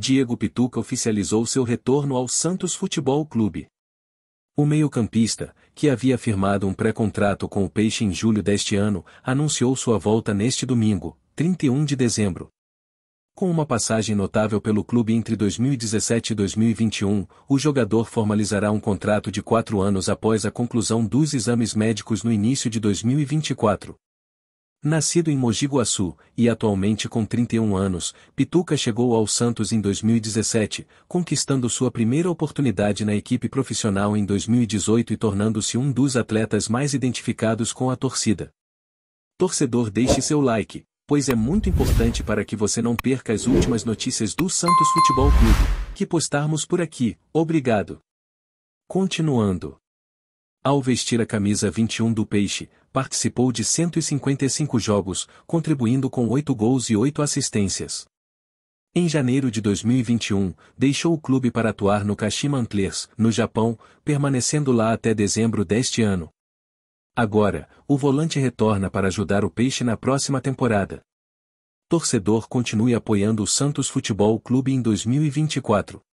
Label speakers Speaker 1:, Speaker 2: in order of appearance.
Speaker 1: Diego Pituca oficializou seu retorno ao Santos Futebol Clube. O meio-campista, que havia firmado um pré-contrato com o Peixe em julho deste ano, anunciou sua volta neste domingo, 31 de dezembro. Com uma passagem notável pelo clube entre 2017 e 2021, o jogador formalizará um contrato de quatro anos após a conclusão dos exames médicos no início de 2024. Nascido em Mogi Guaçu, e atualmente com 31 anos, Pituca chegou ao Santos em 2017, conquistando sua primeira oportunidade na equipe profissional em 2018 e tornando-se um dos atletas mais identificados com a torcida. Torcedor deixe seu like, pois é muito importante para que você não perca as últimas notícias do Santos Futebol Clube, que postarmos por aqui, obrigado. Continuando. Ao vestir a camisa 21 do Peixe, participou de 155 jogos, contribuindo com 8 gols e 8 assistências. Em janeiro de 2021, deixou o clube para atuar no Kashima Antlers, no Japão, permanecendo lá até dezembro deste ano. Agora, o volante retorna para ajudar o Peixe na próxima temporada. Torcedor continue apoiando o Santos Futebol Clube em 2024.